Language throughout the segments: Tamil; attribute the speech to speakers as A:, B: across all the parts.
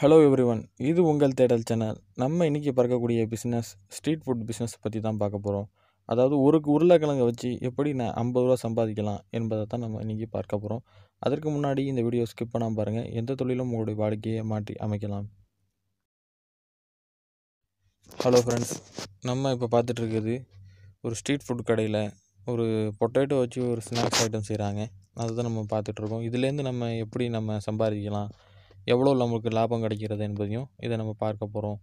A: ஹலோ எவ்ரி ஒன் இது உங்கள் தேடல் சேனல் நம்ம இன்றைக்கி பார்க்கக்கூடிய பிஸ்னஸ் ஸ்ட்ரீட் ஃபுட் பிஸ்னஸ் பற்றி தான் பார்க்க போகிறோம் அதாவது ஒரு உருளைக்கிழங்கை வச்சு எப்படி நான் ஐம்பது ரூபா சம்பாதிக்கலாம் என்பதை தான் நம்ம இன்றைக்கி பார்க்க போகிறோம் அதற்கு முன்னாடி இந்த வீடியோ ஸ்கிப் பண்ணாமல் பாருங்கள் எந்த தொழிலும் உங்களுடைய வாழ்க்கையை மாற்றி அமைக்கலாம் ஹலோ ஃப்ரெண்ட்ஸ் நம்ம இப்போ பார்த்துட்ருக்குது ஒரு ஸ்ட்ரீட் ஃபுட் கடையில் ஒரு பொட்டேட்டோ வச்சு ஒரு ஸ்நாக்ஸ் ஐட்டம் செய்கிறாங்க அதை தான் நம்ம பார்த்துட்ருக்கோம் இதுலேருந்து நம்ம எப்படி நம்ம சம்பாதிக்கலாம் எவ்வளோ நமக்கு லாபம் கிடைக்கிறது என்பதையும் இதை நம்ம பார்க்க போகிறோம்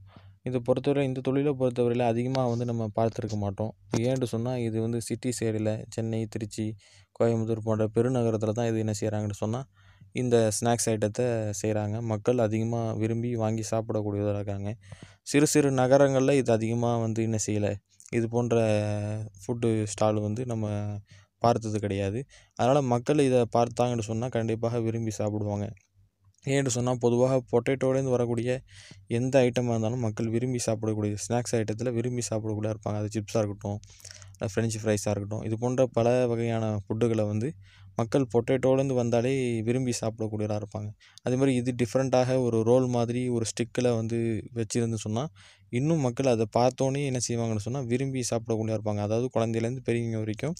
A: இதை பொறுத்தவரை இந்த தொழிலை பொறுத்தவரையில் அதிகமாக வந்து நம்ம பார்த்துருக்க மாட்டோம் ஏன்னு சொன்னால் இது வந்து சிட்டி சைடில் சென்னை திருச்சி கோயம்புத்தூர் போன்ற பெருநகரத்தில் தான் இது என்ன செய்கிறாங்கன்னு சொன்னால் இந்த ஸ்நாக்ஸ் ஐட்டத்தை செய்கிறாங்க மக்கள் அதிகமாக விரும்பி வாங்கி சாப்பிடக்கூடியதாக இருக்காங்க சிறு சிறு நகரங்களில் இது அதிகமாக வந்து என்ன செய்யலை இது போன்ற ஃபுட்டு ஸ்டால் வந்து நம்ம பார்த்தது கிடையாது அதனால் மக்கள் இதை பார்த்தாங்கன்னு சொன்னால் கண்டிப்பாக விரும்பி சாப்பிடுவாங்க ஏன்னு சொன்னால் பொதுவாக பொட்டேட்டோலேருந்து வரக்கூடிய எந்த ஐட்டமாக இருந்தாலும் மக்கள் விரும்பி சாப்பிடக்கூடிய ஸ்நாக்ஸ் ஐட்டத்தில் விரும்பி சாப்பிடக்கூடிய இருப்பாங்க அது சிப்ஸாக இருக்கட்டும் ஃப்ரெஞ்சு ஃப்ரைஸாக இருக்கட்டும் இது போன்ற பல வகையான ஃபுட்டுகளை வந்து மக்கள் பொட்டேட்டோலேருந்து வந்தாலே விரும்பி சாப்பிடக்கூடியவராக இருப்பாங்க அதேமாதிரி இது டிஃப்ரெண்ட்டாக ஒரு ரோல் மாதிரி ஒரு ஸ்டிக்கில் வந்து வச்சுருந்து சொன்னால் இன்னும் மக்கள் அதை பார்த்தோன்னே என்ன செய்வாங்கன்னு சொன்னால் விரும்பி சாப்பிடக்கூடிய இருப்பாங்க அதாவது குழந்தையிலேருந்து பெரியவங்க வரைக்கும்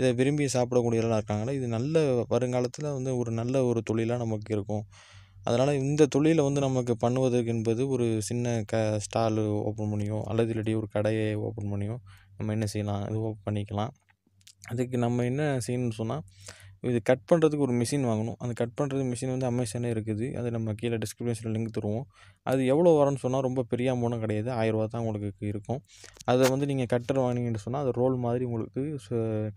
A: இதை விரும்பி சாப்பிடக்கூடியவர்களாக இருக்காங்கன்னா இது நல்ல வருங்காலத்தில் வந்து ஒரு நல்ல ஒரு தொழிலாக நமக்கு இருக்கும் அதனால் இந்த தொழிலை வந்து நமக்கு பண்ணுவதற்கு என்பது ஒரு சின்ன க ஸ்டாலு ஓப்பன் பண்ணியோ அல்லது இல்லாட்டி ஒரு கடையை ஓப்பன் பண்ணியோ நம்ம என்ன செய்யலாம் இது ஓப்பன் பண்ணிக்கலாம் அதுக்கு நம்ம என்ன செய்யணும்னு சொன்னால் இது கட் பண்ணுறதுக்கு ஒரு மிஷின் வாங்கணும் அந்த கட் பண்ணுறது மிஷின் வந்து அமேசானே இருக்குது அது நம்ம கீழே டிஸ்கிரிப்ஷனில் லிங்க் தருவோம் அது எவ்வளோ வரும்னு சொன்னால் ரொம்ப பெரிய அமௌண்ட்டும் கிடையாது ஆயிரரூவா தான் உங்களுக்கு இருக்கும் அதை வந்து நீங்கள் கட்டர் வாங்கினீங்கன்னு சொன்னால் அது ரோல் மாதிரி உங்களுக்கு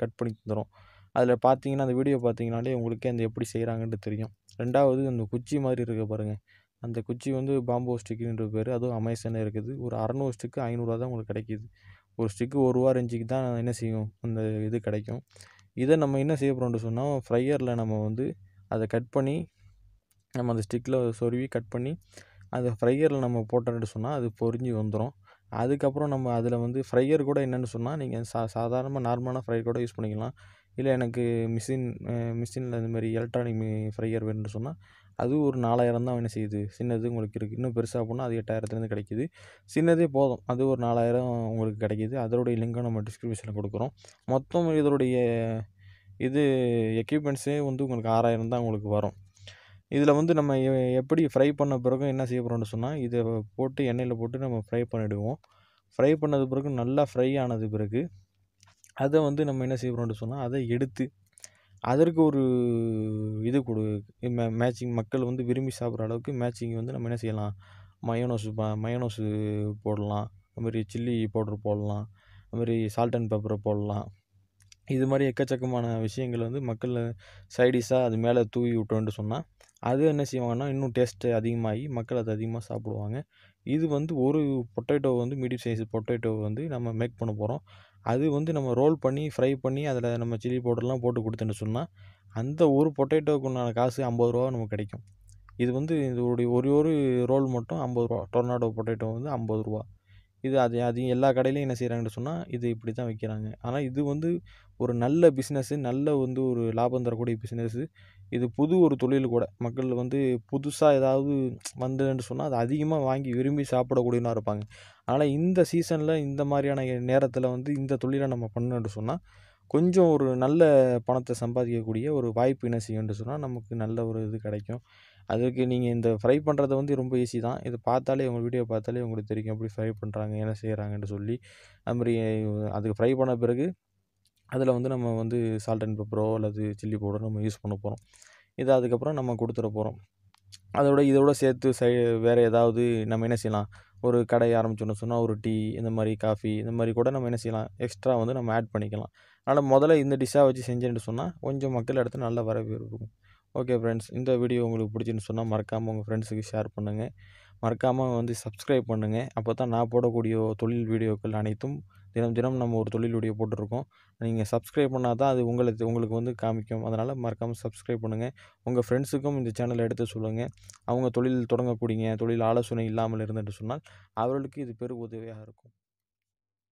A: கட் பண்ணி தந்துடும் அதில் பார்த்தீங்கன்னா அந்த வீடியோ பார்த்தீங்கனாலே உங்களுக்கே அந்த எப்படி செய்கிறாங்கன்ட்டு தெரியும் ரெண்டாவது அந்த குச்சி மாதிரி இருக்க பாருங்கள் அந்த குச்சி வந்து பாம்போ ஸ்டிக்குன்ற பேர் அதுவும் அமேசானே இருக்குது ஒரு அறநூறு ஸ்டிக்கு ஐநூறுரூவா தான் உங்களுக்கு கிடைக்கிது ஒரு ஸ்டிக்கு ஒரு ரூபா ரேஞ்சுக்கு தான் என்ன செய்யும் அந்த இது கிடைக்கும் இதை நம்ம என்ன செய்ய போகிறோம்னு சொன்னால் ஃப்ரையரில் நம்ம வந்து அதை கட் பண்ணி நம்ம அந்த ஸ்டிக்கில் சொருவி கட் பண்ணி அந்த ஃப்ரையரில் நம்ம போட்டோன்னு சொன்னால் அது பொறிஞ்சி வந்துடும் அதுக்கப்புறம் நம்ம அதில் வந்து ஃப்ரையர் கூட என்னென்னு சொன்னால் நீங்கள் சா சாதாரணமாக நார்மலான ஃப்ரை கூட யூஸ் பண்ணிக்கலாம் இல்லை எனக்கு மிஷின் மிஷினில் இந்த மாதிரி எலக்ட்ரானிக் மி ஃப்ரையர் வேணும்னு சொன்னால் அது ஒரு நாலாயிரம் தான் என்ன செய்யுது சின்னது உங்களுக்கு இருக்குது இன்னும் பெருசாக போனால் அது எட்டாயிரத்துலேருந்து கிடைக்கிது சின்னதே போதும் அது ஒரு நாலாயிரம் உங்களுக்கு கிடைக்கிது அதோடைய லிங்கை நம்ம டிஸ்கிரிப்ஷனில் கொடுக்குறோம் மொத்தம் இதோடைய இது எக்யூப்மெண்ட்ஸே வந்து உங்களுக்கு ஆறாயிரம் தான் உங்களுக்கு வரும் இதில் வந்து நம்ம எப்படி ஃப்ரை பண்ண பிறகு என்ன செய்ய போகிறோம்னு சொன்னால் இதை போட்டு எண்ணெயில் போட்டு நம்ம ஃப்ரை பண்ணிவிடுவோம் ஃப்ரை பண்ணது பிறகு நல்லா ஃப்ரை ஆனது பிறகு அதை வந்து நம்ம என்ன செய்கிறோம்னு சொன்னால் அதை எடுத்து அதற்கு ஒரு இது கொடு மே மேட்சிங் மக்கள் வந்து விரும்பி சாப்பிட்ற அளவுக்கு மேட்சிங் வந்து நம்ம என்ன செய்யலாம் மயோனோஸ் ப மயோனோஸு போடலாம் அதுமாரி சில்லி பவுட்ரு போடலாம் அதுமாரி சால்ட் அண்ட் பெப்பரை போடலாம் இது மாதிரி எக்கச்சக்கமான விஷயங்கள் வந்து மக்கள் சைடிஷாக அது மேலே தூவி விட்டோன்ட்டு சொன்னால் அது என்ன செய்வாங்கன்னா இன்னும் டேஸ்ட்டு அதிகமாகி மக்கள் அதை அதிகமாக சாப்பிடுவாங்க இது வந்து ஒரு பொட்டேட்டோ வந்து மீடியம் சைஸ் பொட்டேட்டோ வந்து நம்ம மேக் பண்ண போகிறோம் அது வந்து நம்ம ரோல் பண்ணி ஃப்ரை பண்ணி அதில் நம்ம சில்லி பவுடர்லாம் போட்டு கொடுத்தேன்னு சொன்னால் அந்த ஒரு பொட்டேட்டோக்கு உண்டான காசு ஐம்பது ரூபா நமக்கு கிடைக்கும் இது வந்து இதோடைய ஒரு ஒரு ரோல் மட்டும் ஐம்பது ரூபா டொர்னாடோ பொட்டேட்டோ வந்து ஐம்பது ரூபா இது அது அது எல்லா கடையிலையும் என்ன செய்கிறாங்கன்னு சொன்னால் இது இப்படி தான் விற்கிறாங்க ஆனால் இது வந்து ஒரு நல்ல பிஸ்னஸ்ஸு நல்ல வந்து ஒரு லாபம் தரக்கூடிய பிஸ்னஸ்ஸு இது புது ஒரு தொழில் கூட மக்கள் வந்து புதுசாக ஏதாவது வந்ததுன்னு சொன்னால் அது அதிகமாக வாங்கி விரும்பி சாப்பிடக்கூடியனா இருப்பாங்க ஆனால் இந்த சீசனில் இந்த மாதிரியான நேரத்தில் வந்து இந்த தொழிலை நம்ம பண்ணணும்னு சொன்னால் கொஞ்சம் ஒரு நல்ல பணத்தை சம்பாதிக்கக்கூடிய ஒரு வாய்ப்பு என்ன செய்யும்னு சொன்னால் நமக்கு நல்ல ஒரு இது கிடைக்கும் அதுக்கு நீங்கள் இந்த ஃப்ரை பண்ணுறது வந்து ரொம்ப ஈஸி தான் இது பார்த்தாலே உங்கள் வீடியோ பார்த்தாலே உங்களுக்கு தெரியும் எப்படி ஃப்ரை பண்ணுறாங்க என்ன செய்கிறாங்கன்னு சொல்லி அது மாதிரி அதுக்கு ஃப்ரை பண்ண பிறகு அதில் வந்து நம்ம வந்து சால்ட் அண்ட் பெப்பரோ அல்லது சில்லி பவுடரோ நம்ம யூஸ் பண்ண போகிறோம் இதை அதுக்கப்புறம் நம்ம கொடுத்துட போகிறோம் அதோட இதோட சேர்த்து சை வேறு ஏதாவது நம்ம என்ன செய்யலாம் ஒரு கடை ஆரம்பிச்சோன்னு சொன்னால் ஒரு டீ இந்த மாதிரி காஃபி இந்த மாதிரி கூட நம்ம என்ன செய்யலாம் எக்ஸ்ட்ரா வந்து நம்ம ஆட் பண்ணிக்கலாம் அதனால் முதல்ல இந்த டிஷ்ஷாக வச்சு செஞ்சேன்னு சொன்னால் கொஞ்சம் மக்கள் எடுத்து நல்ல வரவேற்பு இருக்கும் ஓகே ஃப்ரெண்ட்ஸ் இந்த வீடியோ உங்களுக்கு பிடிச்சின்னு சொன்னால் மறக்காமல் உங்கள் ஃப்ரெண்ட்ஸுக்கு ஷேர் பண்ணுங்கள் மறக்காமல் வந்து சப்ஸ்கிரைப் பண்ணுங்கள் அப்போ தான் நான் போடக்கூடிய தொழில் வீடியோக்கள் அனைத்தும் தினம் தினம் நம்ம ஒரு தொழில் வீடியோ நீங்கள் சப்ஸ்கிரைப் பண்ணால் தான் அது உங்களுக்கு உங்களுக்கு வந்து காமிக்கும் அதனால் மறக்காமல் சப்ஸ்கிரைப் பண்ணுங்கள் உங்கள் ஃப்ரெண்ட்ஸுக்கும் இந்த சேனலை எடுத்து சொல்லுங்கள் அவங்க தொழில் தொடங்கக்கூடிய தொழில் ஆலோசனை இல்லாமல் இருந்துட்டு சொன்னால் அவர்களுக்கு இது பெரும் உதவியாக இருக்கும்